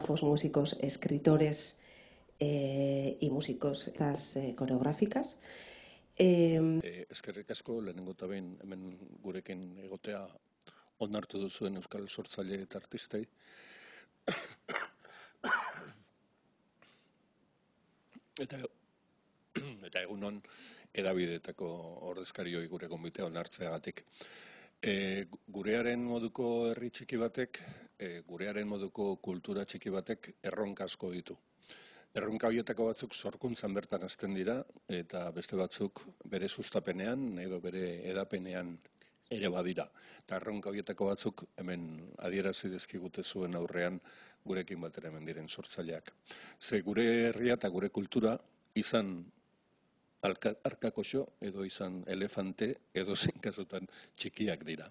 Fuimos músicos, escritores eh, y músicos eh, coreográficas. Eh, eskerrik asko, lehenengo eta behin hemen gurekin egotea onartu duzuen Euskal Sortzaile eta artistei. eta eta egunon edabidetako ordezkario gure gombitea onartzeagatik. E, gurearen moduko herri txiki batek, e, gurearen moduko kultura txiki batek erronka asko ditu. Erronka horietako batzuk sorkuntzan bertan azten dira eta beste batzuk bere sustapenean edo bere edapenean ere badira. Eta erronka horietako batzuk hemen adierazi dezkigute zuen aurrean gurekin batera hemen diren sortzaileak. Ze gure herria eta gure kultura izan arkakoso edo izan elefante edo zinkazotan txikiak dira.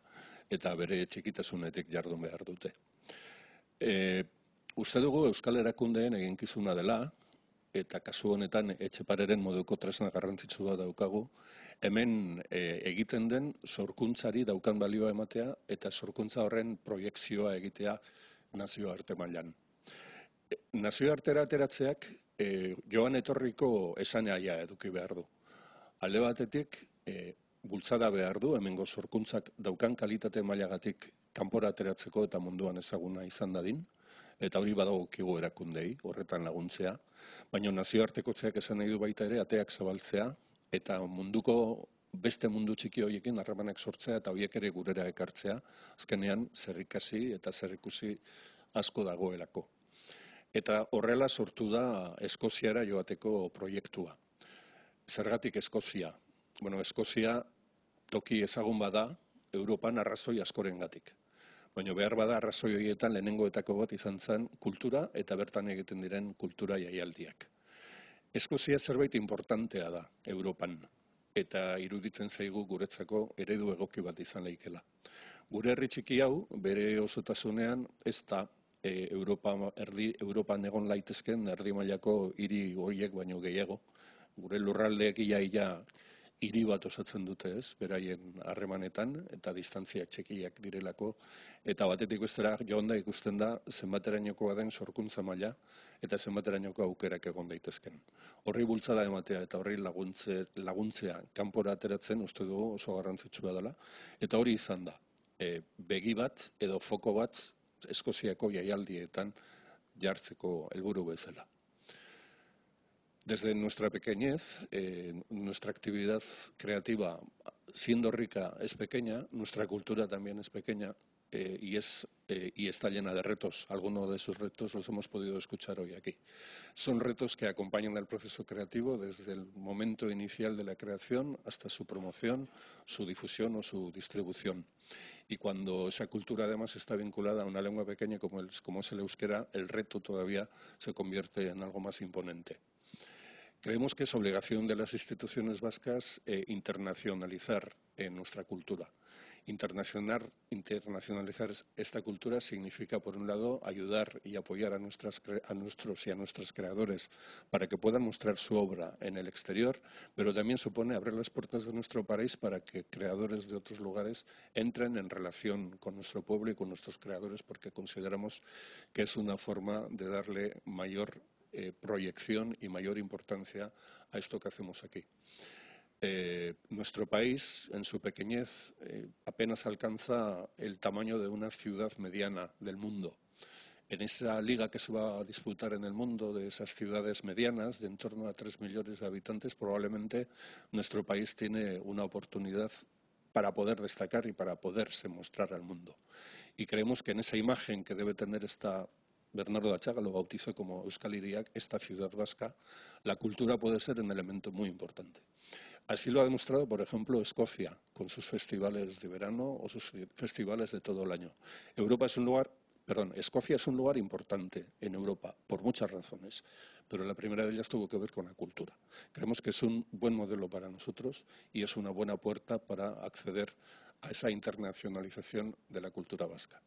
Eta bere txikitasunetik jardun behar dute. E, uste dugu Euskal Erakundeen eginkizuna dela, eta kasu honetan etxepareren moduko tresna garrantzitsua daukagu, hemen e, egiten den sorkuntzari daukan balioa ematea eta sorkuntza horren proiekzioa egitea nazio arte mailan nazio artera ateratzeak eh, joan etorriko esan eduki behar du. Alde batetik, e, bultzada behar du, hemen gozorkuntzak daukan kalitate mailagatik kanpora ateratzeko eta munduan ezaguna izan dadin, eta hori badago kigu erakundei, horretan laguntzea, baina nazio txeak esan nahi du baita ere, ateak zabaltzea, eta munduko beste mundu txiki horiekin harremanak sortzea eta horiek ere gurera ekartzea, azkenean zerrikasi eta zerrikusi asko dagoelako. Eta horrela sortu da Eskoziara joateko proiektua. Zergatik Eskozia? Bueno, Eskozia toki ezagun bada Europan arrazoi askorengatik. Baina behar bada arrazoi horietan lehenengoetako bat izan zen kultura eta bertan egiten diren kultura jaialdiak. Eskozia zerbait importantea da Europan eta iruditzen zaigu guretzako eredu egoki bat izan lehikela. Gure herri txiki hau bere osotasunean ez da E, Europa, Europan egon laitezken erdi mailako hiri horiek baino gehiago. Gure lurraldeak iaia hiri bat osatzen dute ez, beraien harremanetan eta distantzia txekiak direlako. Eta batetik bestera joan da ikusten da zenbaterainokoa den sorkuntza maila eta zenbaterainoko aukerak egon daitezken. Horri bultzada ematea eta horri laguntzea kanpora ateratzen uste dugu oso garrantzitsua dela. Eta hori izan da, e, begi bat edo foko bat y Eskoziako Yarceco, jartzeko helburu bezala. Desde nuestra pequeñez, eh, nuestra actividad creativa, siendo rica, es pequeña, nuestra cultura también es pequeña, eh, eh, y, está llena de retos. Algunos de esos retos los hemos podido escuchar hoy aquí. Son retos que acompañan al proceso creativo desde el momento inicial de la creación hasta su promoción, su difusión o su distribución. Y cuando esa cultura además está vinculada a una lengua pequeña como, como es el euskera, el reto todavía se convierte en algo más imponente. Creemos que es obligación de las instituciones vascas eh, internacionalizar nuestra cultura Internacional, internacionalizar esta cultura significa, por un lado, ayudar y apoyar a, nuestras, a nuestros y a nuestras creadores para que puedan mostrar su obra en el exterior, pero también supone abrir las puertas de nuestro país para que creadores de otros lugares entren en relación con nuestro pueblo y con nuestros creadores, porque consideramos que es una forma de darle mayor eh, proyección y mayor importancia a esto que hacemos aquí. Eh, nuestro país, en su pequeñez, eh, apenas alcanza el tamaño de una ciudad mediana del mundo. En esa liga que se va a disputar en el mundo de esas ciudades medianas, de en torno a tres millones de habitantes, probablemente nuestro país tiene una oportunidad para poder destacar y para poderse mostrar al mundo. Y creemos que en esa imagen que debe tener esta Bernardo Achaga lo bautizó como Euskal Iriak, esta ciudad vasca, la cultura puede ser un elemento muy importante. Así lo ha demostrado, por ejemplo, Escocia, con sus festivales de verano o sus festivales de todo el año. Europa es un lugar, perdón, Escocia es un lugar importante en Europa, por muchas razones, pero la primera de ellas tuvo que ver con la cultura. Creemos que es un buen modelo para nosotros y es una buena puerta para acceder a esa internacionalización de la cultura vasca.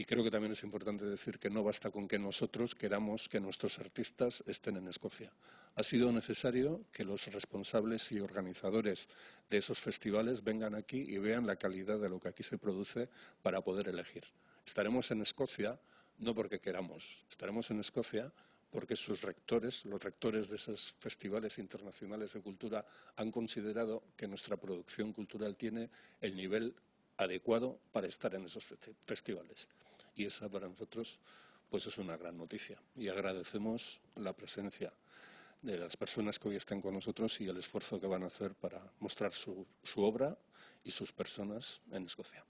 Y creo que también es importante decir que no basta con que nosotros queramos que nuestros artistas estén en Escocia. Ha sido necesario que los responsables y organizadores de esos festivales vengan aquí y vean la calidad de lo que aquí se produce para poder elegir. Estaremos en Escocia no porque queramos, estaremos en Escocia porque sus rectores, los rectores de esos festivales internacionales de cultura, han considerado que nuestra producción cultural tiene el nivel adecuado para estar en esos festivales y esa para nosotros pues es una gran noticia y agradecemos la presencia de las personas que hoy están con nosotros y el esfuerzo que van a hacer para mostrar su, su obra y sus personas en Escocia.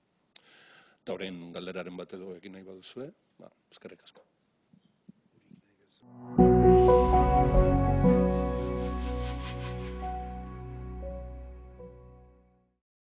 un galderaren egin nahi baduzue, ba, eskerrik asko.